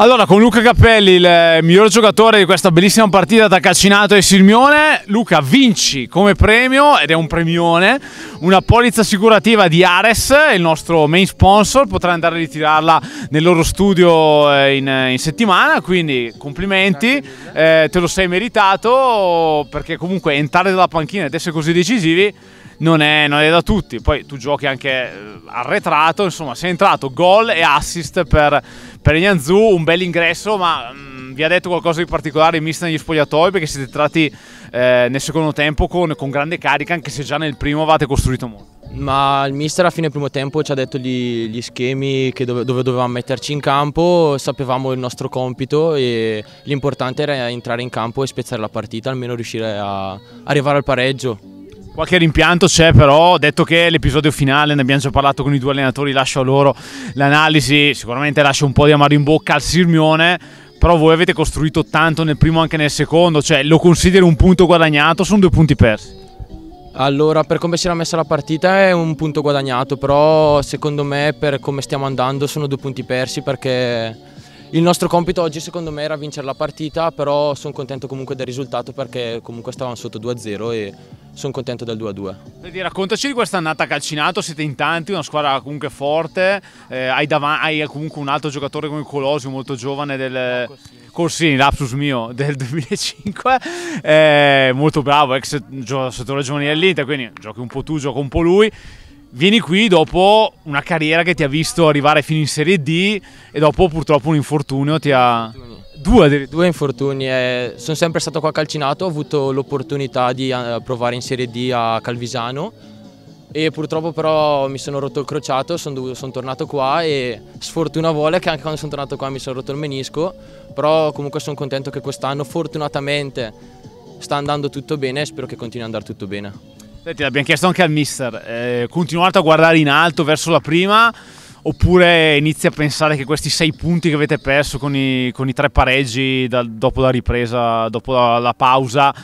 Allora, con Luca Cappelli, il eh, miglior giocatore di questa bellissima partita da Calcinato e Silmione, Luca vinci come premio, ed è un premione, una polizza assicurativa di Ares, il nostro main sponsor, potrà andare a ritirarla nel loro studio eh, in, in settimana, quindi complimenti, eh, te lo sei meritato perché comunque entrare dalla panchina ed essere così decisivi non è, non è da tutti. Poi tu giochi anche eh, arretrato, insomma, sei entrato gol e assist per, per Ignanzu, un bel ingresso, ma mh, mm, vi ha detto qualcosa di particolare il mister negli spogliatoi perché siete entrati eh, nel secondo tempo con, con grande carica, anche se già nel primo avete costruito molto. Ma il mister a fine primo tempo ci ha detto gli, gli schemi dove, dove, dovevamo metterci in campo, sapevamo il nostro compito e l'importante era entrare in campo e spezzare la partita, almeno riuscire a arrivare al pareggio. Qualche rimpianto c'è, però, detto che l'episodio finale ne abbiamo già parlato con i due allenatori, lascio a loro l'analisi. Sicuramente lascia un po' di amaro in bocca al Sirmione. Però voi avete costruito tanto nel primo e anche nel secondo, cioè lo considero un punto guadagnato, o sono due punti persi. Allora, per come si era messa la partita è un punto guadagnato, però secondo me per come stiamo andando sono due punti persi perché il nostro compito oggi secondo me era vincere la partita, però sono contento comunque del risultato perché comunque stavamo sotto 2-0 e sono contento del 2-2. Vedi, raccontaci di questa annata calcinato, siete in tanti, una squadra comunque forte, eh, hai, davanti, hai, comunque un altro giocatore come Colosio, molto giovane del... Corsini. Corsini, lapsus mio, del 2005, eh, molto bravo, ex giocatore giovanile dell'Inter, quindi giochi un po' tu, gioca un po' lui vieni qui dopo una carriera che ti ha visto arrivare fino in Serie D e dopo purtroppo un infortunio ti ha... Due, Due infortuni, eh, sono sempre stato qua calcinato, ho avuto l'opportunità di eh, provare in Serie D a Calvisano e purtroppo però mi sono rotto il crociato, sono, son tornato qua e sfortuna vuole che anche quando sono tornato qua mi sono rotto il menisco, però comunque sono contento che quest'anno fortunatamente sta andando tutto bene e spero che continui ad andare tutto bene. Senti, l'abbiamo chiesto anche al mister, eh, continuate a guardare in alto verso la prima oppure inizi a pensare che questi sei punti che avete perso con i, con i tre pareggi da, dopo la ripresa, dopo la, la, pausa,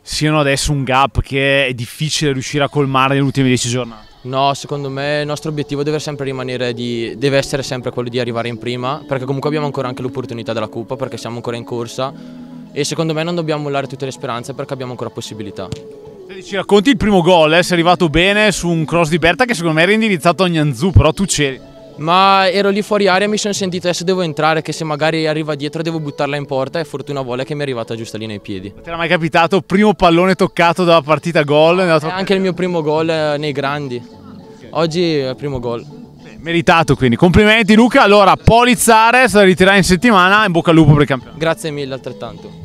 siano adesso un gap che è difficile riuscire a colmare nelle ultime dieci giornate? No, secondo me il nostro obiettivo deve sempre rimanere di, deve essere sempre quello di arrivare in prima, perché comunque abbiamo ancora anche l'opportunità della Coppa, perché siamo ancora in corsa e secondo me non dobbiamo mollare tutte le speranze perché abbiamo ancora possibilità. Ci racconti il primo gol, eh? sei arrivato bene su un cross di Berta che secondo me era indirizzato a Gnanzù, però tu c'eri. Ma ero lì fuori aria e mi sono sentito adesso devo entrare che se magari arriva dietro devo buttarla in porta e fortuna vuole che mi è arrivata giusta lì nei piedi. Non ti era mai capitato primo pallone toccato dalla partita gol? Nella tua... È eh, anche il mio primo gol eh, nei grandi. Oggi è il primo gol. meritato quindi, complimenti Luca. Allora, Polizzare se la ritirare in settimana, in bocca al lupo per il campionato. Grazie mille altrettanto.